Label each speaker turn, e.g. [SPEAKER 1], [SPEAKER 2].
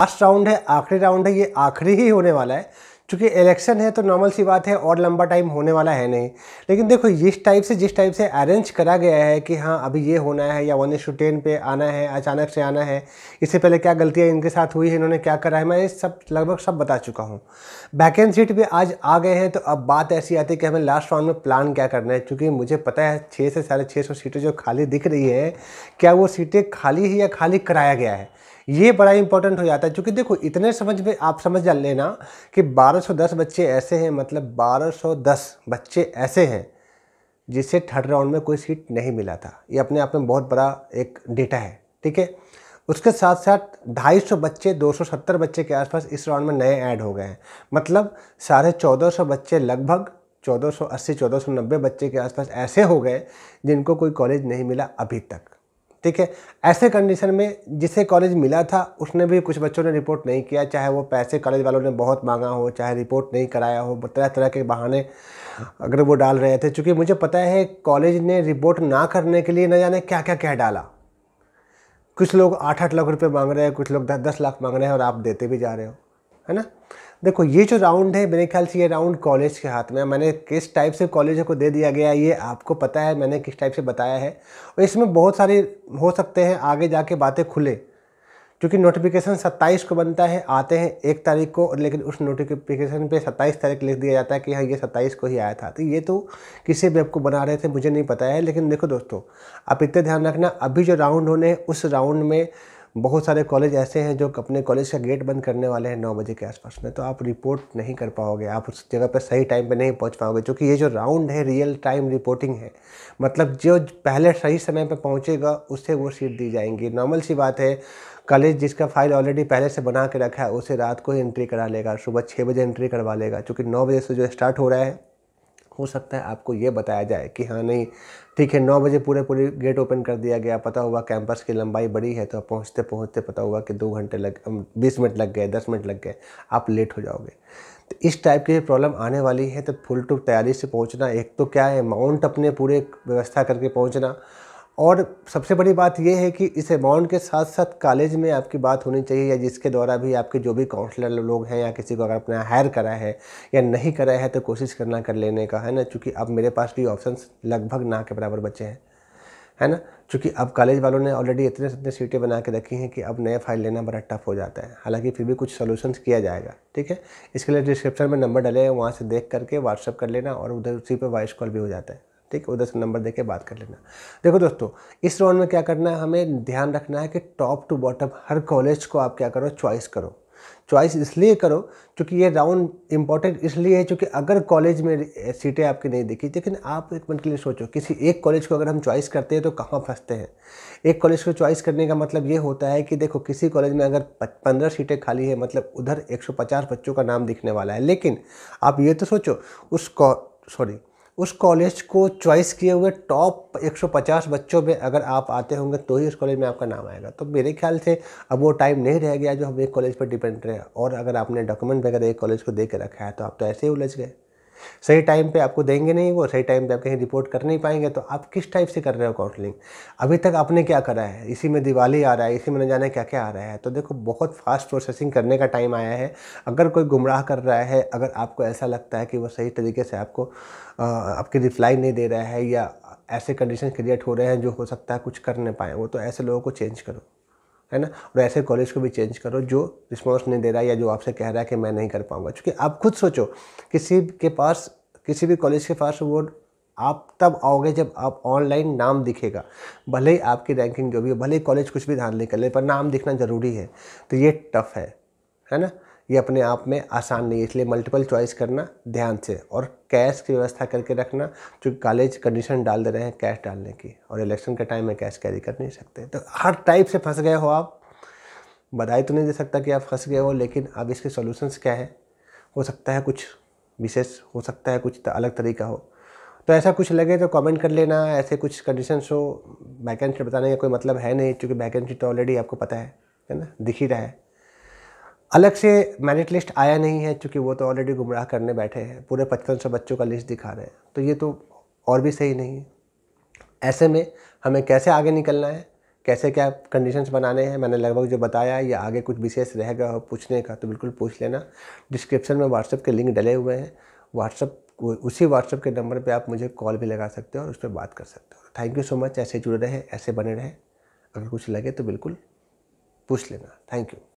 [SPEAKER 1] last round है आखिरी round है ये आखिरी ही होने वाला है चूँकि इलेक्शन है तो नॉर्मल सी बात है और लंबा टाइम होने वाला है नहीं लेकिन देखो जिस टाइप से जिस टाइप से अरेंज करा गया है कि हाँ अभी ये होना है या वन एस टेन पे आना है अचानक से आना है इससे पहले क्या गलतियाँ इनके साथ हुई है इन्होंने क्या करा है मैं सब लगभग सब बता चुका हूँ बैकेंड सीट भी आज आ गए हैं तो अब बात ऐसी आती है कि हमें लास्ट राउंड में प्लान क्या करना है चूँकि मुझे पता है छः से साढ़े छः सौ सीटें जो खाली दिख रही है क्या वो सीटें खाली है या खाली कराया गया है ये बड़ा इंपॉर्टेंट हो जाता है क्योंकि देखो इतने समझ में आप समझ लेना कि 1210 बच्चे ऐसे हैं मतलब 1210 बच्चे ऐसे हैं जिसे थर्ड राउंड में कोई सीट नहीं मिला था ये अपने आप में बहुत बड़ा एक डेटा है ठीक है उसके साथ साथ सौ बच्चे 270 बच्चे के आसपास इस राउंड में नए ऐड हो गए हैं मतलब साढ़े चौदह बच्चे लगभग 1480 1490 बच्चे के आसपास ऐसे हो गए जिनको कोई कॉलेज नहीं मिला अभी तक ठीक है ऐसे कंडीशन में जिसे कॉलेज मिला था उसने भी कुछ बच्चों ने रिपोर्ट नहीं किया चाहे वो पैसे कॉलेज वालों ने बहुत मांगा हो चाहे रिपोर्ट नहीं कराया हो तरह तरह के बहाने अगर वो डाल रहे थे चूँकि मुझे पता है कॉलेज ने रिपोर्ट ना करने के लिए न जाने क्या क्या क्या डाला कुछ लोग आठ आठ लाख रुपये मांग रहे हैं कुछ लोग दस दस लाख मांग रहे हैं और आप देते भी जा रहे हो है ना देखो ये जो राउंड है मेरे ख्याल से ये राउंड कॉलेज के हाथ में मैंने किस टाइप से कॉलेज को दे दिया गया है ये आपको पता है मैंने किस टाइप से बताया है और इसमें बहुत सारे हो सकते हैं आगे जाके बातें खुले क्योंकि नोटिफिकेशन 27 को बनता है आते हैं एक तारीख को और लेकिन उस नोटिफिकेशन पे 27 तारीख लिख दिया जाता है कि हाँ ये 27 को ही आया था तो ये तो किसी वेब को बना रहे थे मुझे नहीं पता है लेकिन देखो दोस्तों आप इतने ध्यान रखना अभी जो राउंड होने हैं उस राउंड में बहुत सारे कॉलेज ऐसे हैं जो अपने कॉलेज का गेट बंद करने वाले हैं नौ बजे के आसपास में तो आप रिपोर्ट नहीं कर पाओगे आप उस जगह पर सही टाइम पर नहीं पहुंच पाओगे क्योंकि ये जो राउंड है रियल टाइम रिपोर्टिंग है मतलब जो पहले सही समय पर पहुँचेगा उसे वो सीट दी जाएंगी नॉर्मल सी बात है कॉलेज जिसका फाइल ऑलरेडी पहले से बना के रखा है उसे रात को ही एंट्री करा लेगा सुबह छः बजे एंट्री करवा लेगा क्योंकि नौ बजे से जो स्टार्ट हो रहा है हो सकता है आपको ये बताया जाए कि हाँ नहीं ठीक है नौ बजे पूरे पूरे गेट ओपन कर दिया गया पता हुआ कैंपस की लंबाई बड़ी है तो आप पहुँचते पहुँचते पता हुआ कि दो घंटे लग बीस मिनट लग गए दस मिनट लग गए आप लेट हो जाओगे तो इस टाइप की प्रॉब्लम आने वाली है तो फुल टू तैयारी से पहुँचना एक तो क्या है अमाउंट अपने पूरे व्यवस्था करके पहुँचना और सबसे बड़ी बात यह है कि इस अमाउंट के साथ साथ कॉलेज में आपकी बात होनी चाहिए या जिसके द्वारा भी आपके जो भी काउंसलर लोग हैं या किसी को अगर अपना हायर करा है या नहीं करा है तो कोशिश करना कर लेने का है ना चूँकि अब मेरे पास भी ऑप्शन लगभग ना के बराबर बचे हैं है ना चूँकि अब कॉलेज वालों ने ऑलरेडी इतने इतने सीटें बना के रखी हैं कि अब नया फाइल लेना बड़ा टफ हो जाता है हालांकि फिर भी कुछ सोल्यूशंस किया जाएगा ठीक है इसके लिए डिस्क्रिप्शन में नंबर डले हैं वहाँ से देख करके व्हाट्सअप कर लेना और उधर उसी पर वॉइस कॉल भी हो जाता है ठीक है उधर से नंबर देके बात कर लेना देखो दोस्तों इस राउंड में क्या करना है हमें ध्यान रखना है कि टॉप टू बॉटम हर कॉलेज को आप क्या करो चॉइस करो चॉइस इसलिए करो क्योंकि ये राउंड इंपॉर्टेंट इसलिए है क्योंकि अगर कॉलेज में सीटें आपकी नहीं दिखी लेकिन आप एक मिनट के लिए सोचो किसी एक कॉलेज को अगर हम चॉइस करते हैं तो कहाँ फंसते हैं एक कॉलेज को चॉइस करने का मतलब ये होता है कि देखो किसी कॉलेज में अगर पंद्रह सीटें खाली है मतलब उधर एक बच्चों का नाम दिखने वाला है लेकिन आप ये तो सोचो उस सॉरी उस कॉलेज को चॉइस किए हुए टॉप 150 बच्चों में अगर आप आते होंगे तो ही उस कॉलेज में आपका नाम आएगा तो मेरे ख्याल से अब वो टाइम नहीं रह गया जो हम एक कॉलेज पर डिपेंड रहे और अगर आपने डॉक्यूमेंट वगैरह एक कॉलेज को दे के रखा है तो आप तो ऐसे ही उलझ गए सही टाइम पे आपको देंगे नहीं वो सही टाइम पे आप कहीं रिपोर्ट कर नहीं पाएंगे तो आप किस टाइप से कर रहे हो काउंसलिंग अभी तक आपने क्या करा है इसी में दिवाली आ रहा है इसी में न जाने क्या क्या आ रहा है तो देखो बहुत फास्ट प्रोसेसिंग करने का टाइम आया है अगर कोई गुमराह कर रहा है अगर आपको ऐसा लगता है कि वो सही तरीके से आपको आपकी रिप्लाई नहीं दे रहा है या ऐसे कंडीशन क्रिएट हो रहे हैं जो हो सकता है कुछ कर नहीं पाए वो तो ऐसे लोगों को चेंज करो है ना और ऐसे कॉलेज को भी चेंज करो जो रिस्पॉन्स नहीं दे रहा है या जो आपसे कह रहा है कि मैं नहीं कर पाऊँगा क्योंकि आप खुद सोचो किसी के पास किसी भी कॉलेज के पास वो आप तब आओगे जब आप ऑनलाइन नाम दिखेगा भले ही आपकी रैंकिंग जो भी हो भले ही कॉलेज कुछ भी ध्यान नहीं कर ले पर नाम दिखना ज़रूरी है तो ये टफ है है ना ये अपने आप में आसान नहीं है इसलिए मल्टीपल चॉइस करना ध्यान से और कैश की व्यवस्था करके रखना चूँकि कॉलेज कंडीशन डाल दे रहे हैं कैश डालने की और इलेक्शन के टाइम में कैश कैरी कर नहीं सकते तो हर टाइप से फंस गए हो आप बधाई तो नहीं दे सकता कि आप फंस गए हो लेकिन अब इसके सोल्यूशंस क्या है हो सकता है कुछ विशेष हो सकता है कुछ अलग तरीका हो तो ऐसा कुछ लगे तो कमेंट कर लेना ऐसे कुछ कंडीशंस हो वैकेंसी बताने का कोई मतलब है नहीं क्योंकि वैकेंसी तो ऑलरेडी आपको पता है है ना दिख ही रहा है अलग से मेरिट लिस्ट आया नहीं है क्योंकि वो तो ऑलरेडी गुमराह करने बैठे हैं पूरे पचपन सौ बच्चों का लिस्ट दिखा रहे हैं तो ये तो और भी सही नहीं है ऐसे में हमें कैसे आगे निकलना है कैसे क्या कंडीशंस बनाने हैं मैंने लगभग जो बताया या आगे कुछ विशेष रह गया हो पूछने का तो बिल्कुल पूछ लेना डिस्क्रिप्शन में व्हाट्सअप के लिंक डले हुए हैं व्हाट्सअप उसी व्हाट्सअप के नंबर पर आप मुझे कॉल भी लगा सकते हो और उस पर बात कर सकते हो थैंक यू सो मच ऐसे जुड़े रहे ऐसे बने रहे अगर कुछ लगे तो बिल्कुल पूछ लेना थैंक यू